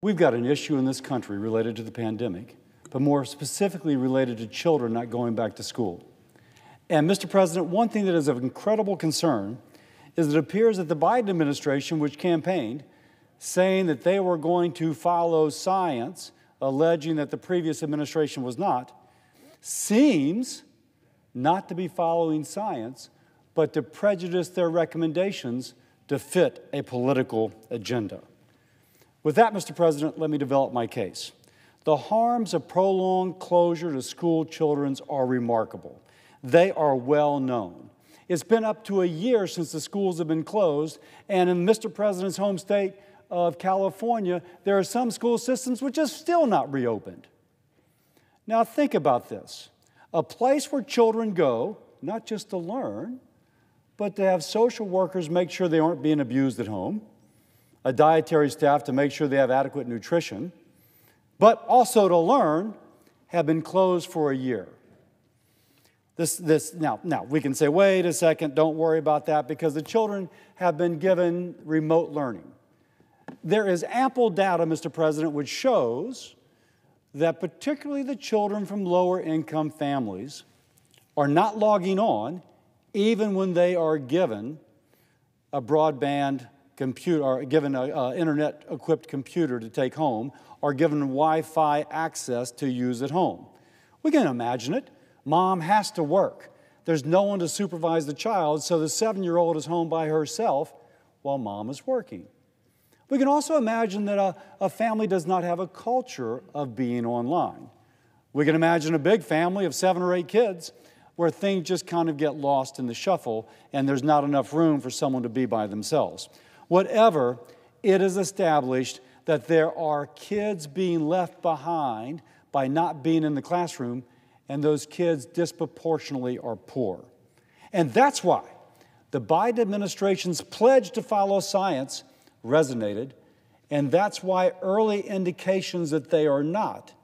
We've got an issue in this country related to the pandemic, but more specifically related to children not going back to school. And, Mr. President, one thing that is of incredible concern is it appears that the Biden administration, which campaigned, saying that they were going to follow science, alleging that the previous administration was not, seems not to be following science, but to prejudice their recommendations to fit a political agenda. With that, Mr. President, let me develop my case. The harms of prolonged closure to school children are remarkable. They are well known. It's been up to a year since the schools have been closed, and in Mr. President's home state of California, there are some school systems which is still not reopened. Now think about this. A place where children go, not just to learn, but to have social workers make sure they aren't being abused at home, a dietary staff to make sure they have adequate nutrition, but also to learn, have been closed for a year. This, this, now, now, we can say, wait a second, don't worry about that, because the children have been given remote learning. There is ample data, Mr. President, which shows that particularly the children from lower income families are not logging on even when they are given a broadband computer, or given an uh, internet equipped computer to take home, or given Wi Fi access to use at home. We can imagine it. Mom has to work. There's no one to supervise the child, so the seven year old is home by herself while mom is working. We can also imagine that a, a family does not have a culture of being online. We can imagine a big family of seven or eight kids where things just kind of get lost in the shuffle and there's not enough room for someone to be by themselves whatever, it is established that there are kids being left behind by not being in the classroom, and those kids disproportionately are poor. And that's why the Biden administration's pledge to follow science resonated, and that's why early indications that they are not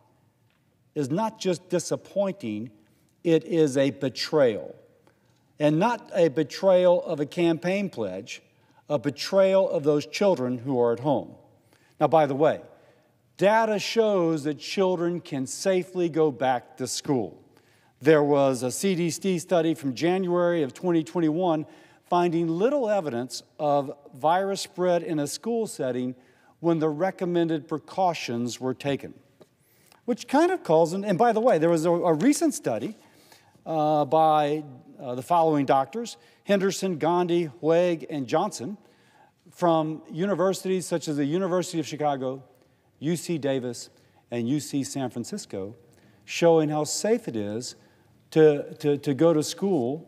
is not just disappointing, it is a betrayal. And not a betrayal of a campaign pledge a betrayal of those children who are at home. Now, by the way, data shows that children can safely go back to school. There was a CDC study from January of 2021 finding little evidence of virus spread in a school setting when the recommended precautions were taken, which kind of calls, and by the way, there was a, a recent study uh, by uh, the following doctors Henderson, Gandhi, Wegg, and Johnson from universities such as the University of Chicago, UC Davis, and UC San Francisco, showing how safe it is to, to, to go to school,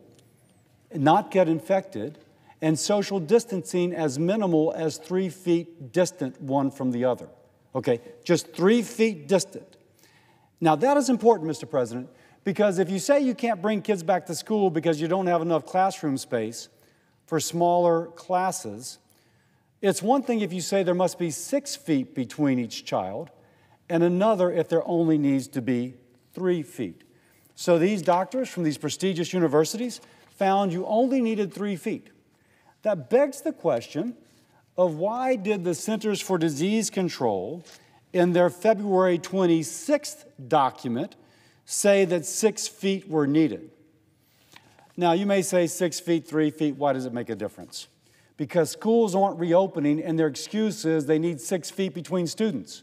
not get infected, and social distancing as minimal as three feet distant one from the other. Okay, just three feet distant. Now, that is important, Mr. President, because if you say you can't bring kids back to school because you don't have enough classroom space for smaller classes, it's one thing if you say there must be six feet between each child, and another if there only needs to be three feet. So these doctors from these prestigious universities found you only needed three feet. That begs the question of why did the Centers for Disease Control, in their February 26th document, say that six feet were needed. Now, you may say six feet, three feet, why does it make a difference? Because schools aren't reopening, and their excuse is they need six feet between students.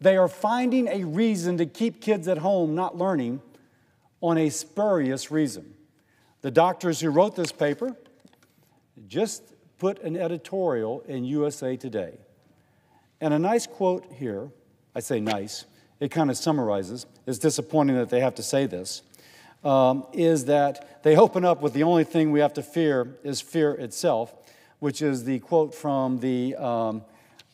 They are finding a reason to keep kids at home not learning on a spurious reason. The doctors who wrote this paper just put an editorial in USA Today. And a nice quote here, I say nice, it kind of summarizes, it's disappointing that they have to say this, um, is that they open up with the only thing we have to fear is fear itself, which is the quote from the um,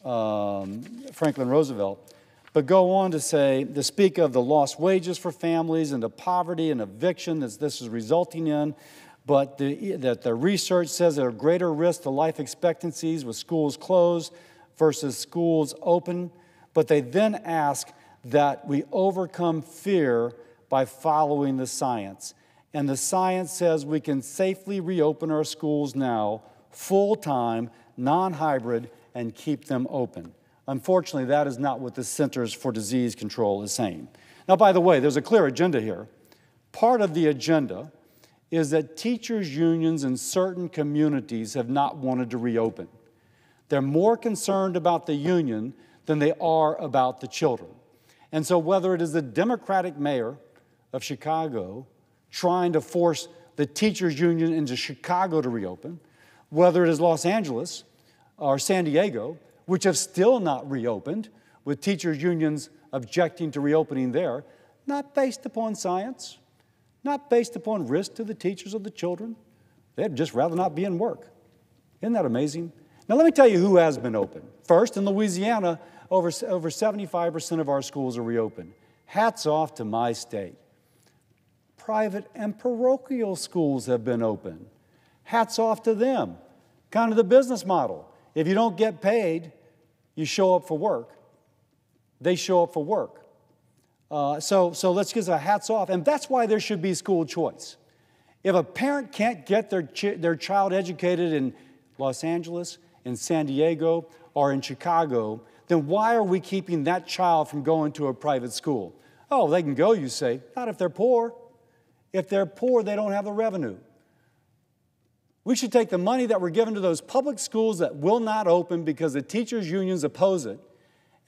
um, Franklin Roosevelt, but go on to say, to speak of the lost wages for families and the poverty and eviction that this is resulting in, but the, that the research says there are greater risks to life expectancies with schools closed versus schools open. But they then ask, that we overcome fear by following the science. And the science says we can safely reopen our schools now, full time, non hybrid, and keep them open. Unfortunately, that is not what the Centers for Disease Control is saying. Now, by the way, there's a clear agenda here. Part of the agenda is that teachers' unions in certain communities have not wanted to reopen. They're more concerned about the union than they are about the children. And so, whether it is the Democratic mayor of Chicago trying to force the teachers' union into Chicago to reopen, whether it is Los Angeles or San Diego, which have still not reopened, with teachers' unions objecting to reopening there, not based upon science, not based upon risk to the teachers or the children. They'd just rather not be in work. Isn't that amazing? Now, let me tell you who has been open. First, in Louisiana, over, over 75% of our schools are reopened. Hats off to my state. Private and parochial schools have been open. Hats off to them. Kind of the business model. If you don't get paid, you show up for work. They show up for work. Uh, so, so let's give a hats off. And that's why there should be school choice. If a parent can't get their, ch their child educated in Los Angeles, in San Diego, or in Chicago, then why are we keeping that child from going to a private school? Oh, they can go, you say. Not if they're poor. If they're poor, they don't have the revenue. We should take the money that we're given to those public schools that will not open because the teachers' unions oppose it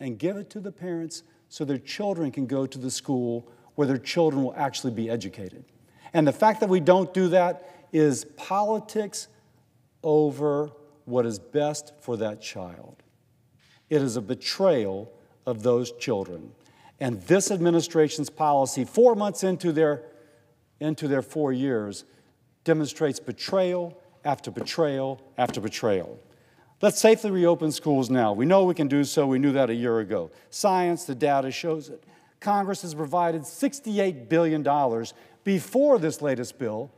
and give it to the parents so their children can go to the school where their children will actually be educated. And the fact that we don't do that is politics over what is best for that child. It is a betrayal of those children. And this administration's policy, four months into their, into their four years, demonstrates betrayal after betrayal after betrayal. Let's safely reopen schools now. We know we can do so. We knew that a year ago. Science, the data shows it. Congress has provided $68 billion before this latest bill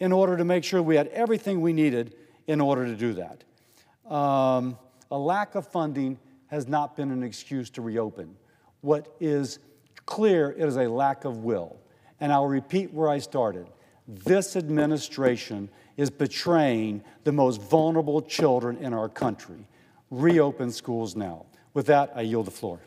in order to make sure we had everything we needed in order to do that. Um, a lack of funding has not been an excuse to reopen. What is clear it is a lack of will. And I'll repeat where I started. This administration is betraying the most vulnerable children in our country. Reopen schools now. With that, I yield the floor.